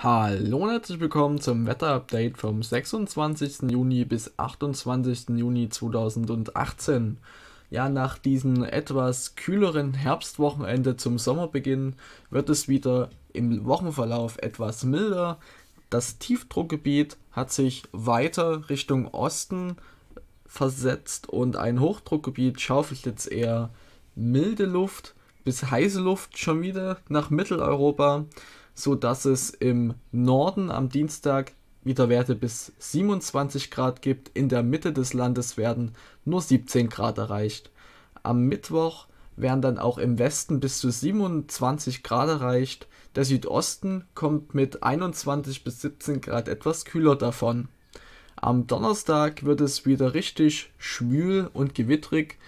Hallo und herzlich willkommen zum Wetterupdate vom 26. Juni bis 28. Juni 2018. Ja, nach diesem etwas kühleren Herbstwochenende zum Sommerbeginn wird es wieder im Wochenverlauf etwas milder. Das Tiefdruckgebiet hat sich weiter Richtung Osten versetzt und ein Hochdruckgebiet schaufelt jetzt eher milde Luft bis heiße Luft schon wieder nach Mitteleuropa sodass es im Norden am Dienstag wieder Werte bis 27 Grad gibt. In der Mitte des Landes werden nur 17 Grad erreicht. Am Mittwoch werden dann auch im Westen bis zu 27 Grad erreicht. Der Südosten kommt mit 21 bis 17 Grad etwas kühler davon. Am Donnerstag wird es wieder richtig schwül und gewittrig.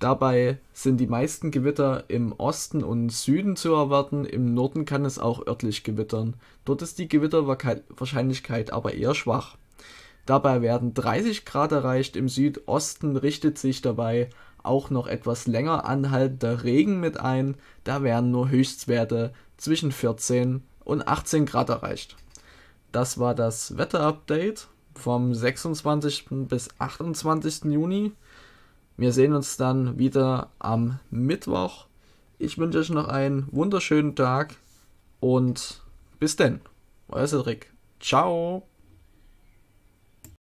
Dabei sind die meisten Gewitter im Osten und Süden zu erwarten, im Norden kann es auch örtlich gewittern. Dort ist die Gewitterwahrscheinlichkeit aber eher schwach. Dabei werden 30 Grad erreicht, im Südosten richtet sich dabei auch noch etwas länger anhaltender Regen mit ein, da werden nur Höchstwerte zwischen 14 und 18 Grad erreicht. Das war das Wetterupdate vom 26. bis 28. Juni. Wir sehen uns dann wieder am Mittwoch. Ich wünsche euch noch einen wunderschönen Tag und bis denn. Euer Cedric. Ciao.